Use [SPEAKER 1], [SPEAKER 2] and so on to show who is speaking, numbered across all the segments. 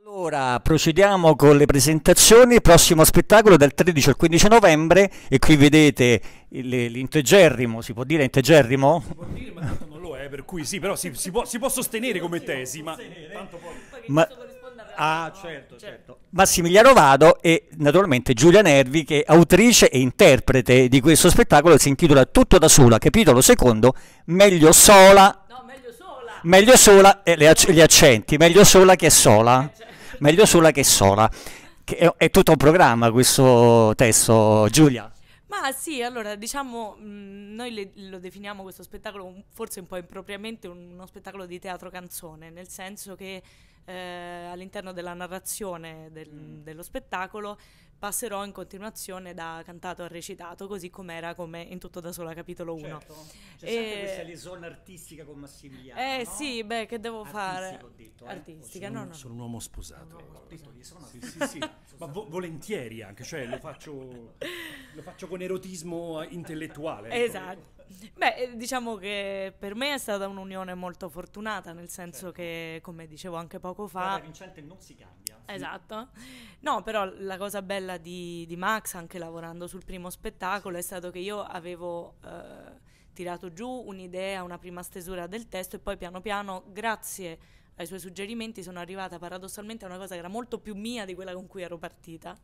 [SPEAKER 1] Allora, procediamo con le presentazioni, prossimo spettacolo dal 13 al 15 novembre e qui vedete l'integerrimo, si può dire integerrimo? Si può dire, ma tanto
[SPEAKER 2] non lo è, per cui sì, però si, si, può, si può, sostenere come tesi, ma tanto poi... Ma... Ah, certo, cioè, certo.
[SPEAKER 1] Massimiliano Vado e naturalmente Giulia Nervi che è autrice e interprete di questo spettacolo si intitola Tutto da sola, capitolo secondo, meglio sola meglio sola, eh, gli accenti, meglio sola che sola, meglio sola che sola. Che è, è tutto un programma questo testo, Giulia.
[SPEAKER 3] Ma sì, allora diciamo, mm, noi le, lo definiamo questo spettacolo forse un po' impropriamente uno spettacolo di teatro canzone, nel senso che eh, all'interno della narrazione del, mm. dello spettacolo passerò in continuazione da cantato a recitato, così com'era come in tutto da sola capitolo 1. Certo. C'è e... sempre questa
[SPEAKER 1] liaison artistica con Massimiliano. Eh no? sì, beh, che devo Artistico, fare? detto, eh? Artistica, sono, no,
[SPEAKER 3] no.
[SPEAKER 2] Sono un uomo sposato. ho detto liaison. Sì, sì, sì. Ma vo- volentieri anche, cioè lo faccio Lo faccio con erotismo intellettuale. Ecco. Esatto.
[SPEAKER 3] Beh, eh, diciamo che per me è stata un'unione molto fortunata, nel senso certo. che, come dicevo anche poco fa... La vincente non si cambia. Esatto. No, però la cosa bella di, di Max, anche lavorando sul primo spettacolo, è stato che io avevo... Eh, tirato giù un'idea, una prima stesura del testo e poi piano piano, grazie ai suoi suggerimenti, sono arrivata paradossalmente a una cosa che era molto più mia di quella con cui ero partita.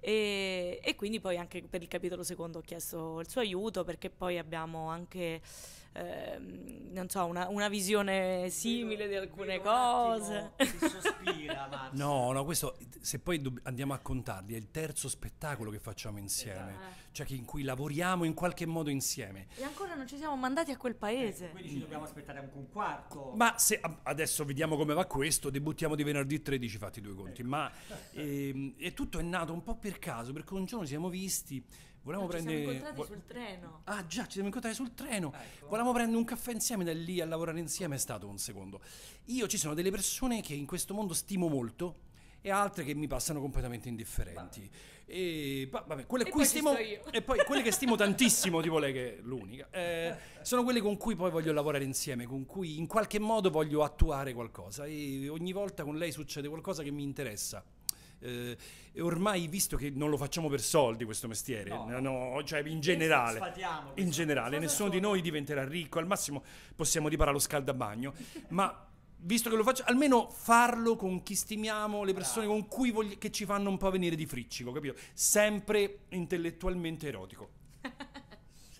[SPEAKER 3] E, e, quindi poi anche per il capitolo secondo ho chiesto il suo aiuto perché poi abbiamo anche Ehm, non so, una, una, visione simile di alcune cose. Si Sospira,
[SPEAKER 2] no, no, questo se poi dobb- andiamo a contarli, è il terzo spettacolo che facciamo insieme, esatto. Eh. cioè in cui lavoriamo in qualche modo insieme.
[SPEAKER 3] E ancora non ci siamo mandati a quel paese. Eh, quindi ci dobbiamo aspettare anche un quarto.
[SPEAKER 2] Ma se a- adesso vediamo come va questo, debuttiamo di venerdì 13, fatti due conti. Ecco. Ma e, ehm, e tutto è nato un po' per caso, perché un giorno ci siamo visti Volevamo no, prendere. Ci siamo incontrati vo-
[SPEAKER 3] sul treno.
[SPEAKER 2] Ah, già, ci siamo incontrati sul treno. Ecco. Volevamo prendere un caffè insieme da lì a lavorare insieme. È stato un secondo. Io ci sono delle persone che in questo mondo stimo molto, e altre che mi passano completamente indifferenti. E, bah, vabbè, quelle e, cui stimo, e poi quelle che stimo tantissimo, tipo lei che è l'unica, eh, sono quelle con cui poi voglio lavorare insieme, con cui in qualche modo voglio attuare qualcosa e ogni volta con lei succede qualcosa che mi interessa eh, ormai visto che non lo facciamo per soldi questo mestiere, no. No, cioè in generale, in generale nessuno di noi diventerà ricco, al massimo possiamo riparare lo scaldabagno, ma visto che lo faccio, almeno farlo con chi stimiamo, le persone Bravo. con cui vogli- che ci fanno un po' venire di friccico, capito? Sempre intellettualmente erotico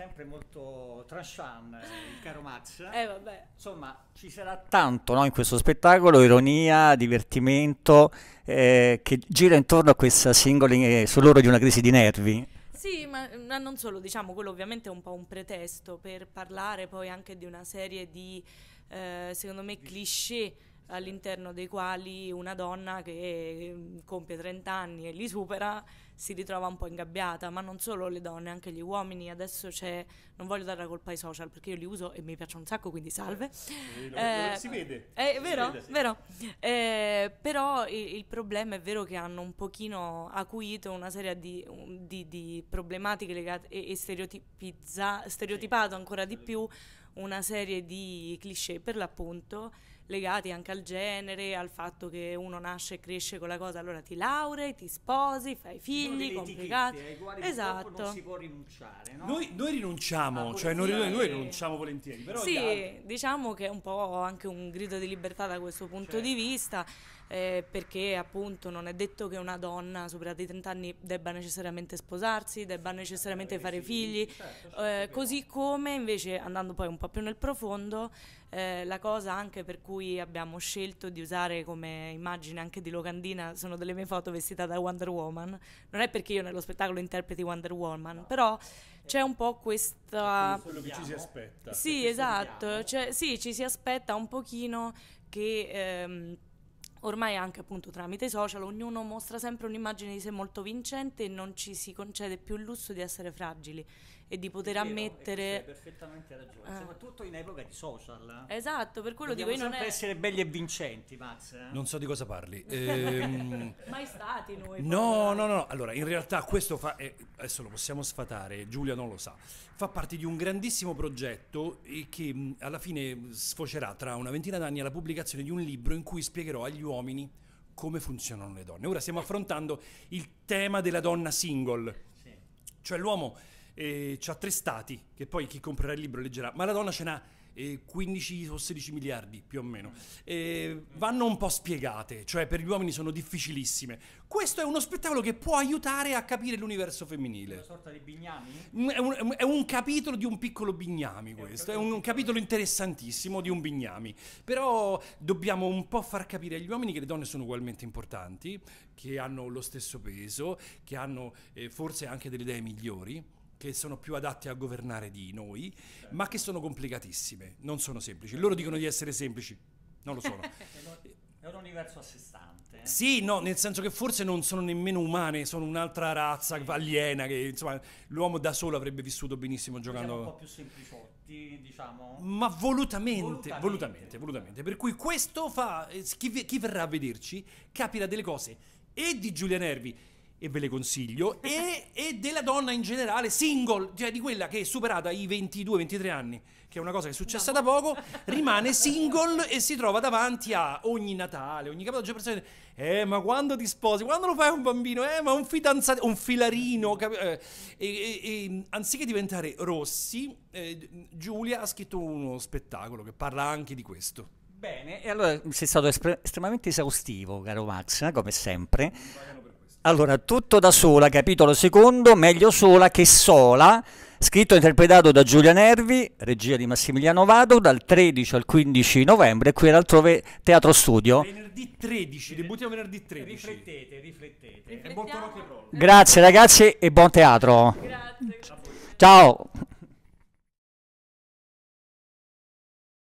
[SPEAKER 1] sempre molto tranchant eh, il caro Max. Eh vabbè. Insomma, ci sarà tanto no, in questo spettacolo, ironia, divertimento, eh, che gira intorno a questa singola, eh, sull'ora di una crisi di nervi.
[SPEAKER 3] Sì, ma, ma, non solo, diciamo, quello ovviamente è un po' un pretesto per parlare poi anche di una serie di, eh, secondo me, cliché all'interno dei quali una donna che mm, compie 30 anni e li supera si ritrova un po' ingabbiata, ma non solo le donne, anche gli uomini. Adesso c'è, non voglio dare la colpa ai social perché io li uso e mi piacciono un sacco, quindi salve. Eh, eh, si vede. È vero, vede, sì. vero. Eh, però il, il, problema è vero che hanno un pochino acuito una serie di, di, di problematiche legate e, e stereotipizzato ancora di più una serie di cliché per l'appunto legati anche al genere, al fatto che uno nasce e cresce con la cosa, allora ti laurei, ti sposi, fai figli, complicati. Eh, esatto. Non si può
[SPEAKER 1] rinunciare, no? Noi,
[SPEAKER 2] noi rinunciamo, ah, cioè noi, noi, rinunciamo volentieri, però Sì, altri...
[SPEAKER 3] diciamo che è un po' anche un grido di libertà da questo punto certo. di vista eh, perché appunto non è detto che una donna superata i 30 anni debba necessariamente sposarsi, debba necessariamente fare figli, certo, eh, certo, così come invece andando poi un po' più nel profondo eh, la cosa anche per cui abbiamo scelto di usare come immagine anche di locandina sono delle mie foto vestita da Wonder Woman, non è perché io nello spettacolo interpreti Wonder Woman, no. però c'è un po' questa... Cioè, quello che ci si
[SPEAKER 2] aspetta. Sì, esatto,
[SPEAKER 3] cioè, sì, ci si aspetta un pochino che... Ehm, Ormai anche appunto tramite social ognuno mostra sempre un'immagine di sé molto vincente e non ci si concede più il lusso di essere fragili e di poter vero, ammettere... Hai perfettamente ragione, eh. soprattutto
[SPEAKER 1] in epoca di social.
[SPEAKER 3] Eh. Esatto, per quello Dobbiamo dico io non... È... essere
[SPEAKER 1] belli e vincenti, Max. Eh? Non so di cosa parli. Ehm...
[SPEAKER 3] Mai stati noi.
[SPEAKER 2] No, no, no, allora in realtà questo fa... Eh, adesso lo possiamo sfatare, Giulia non lo sa. Fa parte di un grandissimo progetto eh, che mm, alla fine sfocerà tra una ventina d'anni alla pubblicazione di un libro in cui spiegherò agli uomini come funzionano le donne. Ora stiamo affrontando il tema della donna single, sì. cioè l'uomo eh, ha tre stati, che poi chi comprerà il libro leggerà. Maradona ce n'ha 15 eh, o 16 miliardi più o meno, eh, vanno un po' spiegate, cioè per gli uomini sono difficilissime. Questo è uno spettacolo che può aiutare a capire l'universo femminile. È Una
[SPEAKER 1] sorta di bignami?
[SPEAKER 2] Mm, è un, è un capitolo di un piccolo bignami eh, questo, è un, un, capitolo interessantissimo di un bignami, però dobbiamo un po' far capire agli uomini che le donne sono ugualmente importanti, che hanno lo stesso peso, che hanno eh, forse anche delle idee migliori che sono più adatte a governare di noi, ma che sono complicatissime, non sono semplici. Loro dicono di essere semplici, non lo sono.
[SPEAKER 1] È un universo a sé stante. Eh? Sì,
[SPEAKER 2] no, nel senso che forse non sono nemmeno umane, sono un'altra razza sì. aliena che insomma l'uomo da solo avrebbe vissuto benissimo diciamo giocando. Siamo un po'
[SPEAKER 1] più semplifotti, diciamo.
[SPEAKER 2] Ma volutamente, volutamente, volutamente. volutamente. Per cui questo fa eh, chi, chi verrà a vederci capirà delle cose e di Giulia Nervi e ve le consiglio, e, e, della donna in generale, single, cioè di quella che è superata i 22-23 anni, che è una cosa che è successa no. da poco, rimane single e si trova davanti a ogni Natale, ogni capitolo, cioè persone, eh ma quando ti sposi, quando lo fai un bambino, eh ma un fidanzato, un filarino, capi- eh, e, e, anziché diventare rossi, eh, Giulia ha scritto uno spettacolo che parla anche di questo.
[SPEAKER 1] Bene, e allora sei stato espre- estremamente esaustivo, caro Max, eh, come sempre. Allora, tutto da sola, capitolo secondo, meglio sola che sola, scritto e interpretato da Giulia Nervi, regia di Massimiliano Vado, dal 13 al 15 novembre, qui altrove Teatro Studio.
[SPEAKER 2] Venerdì 13, debuttiamo venerdì 13. Riflettete,
[SPEAKER 3] riflettete. riflettete.
[SPEAKER 1] Grazie ragazzi e buon teatro. Grazie. Ciao.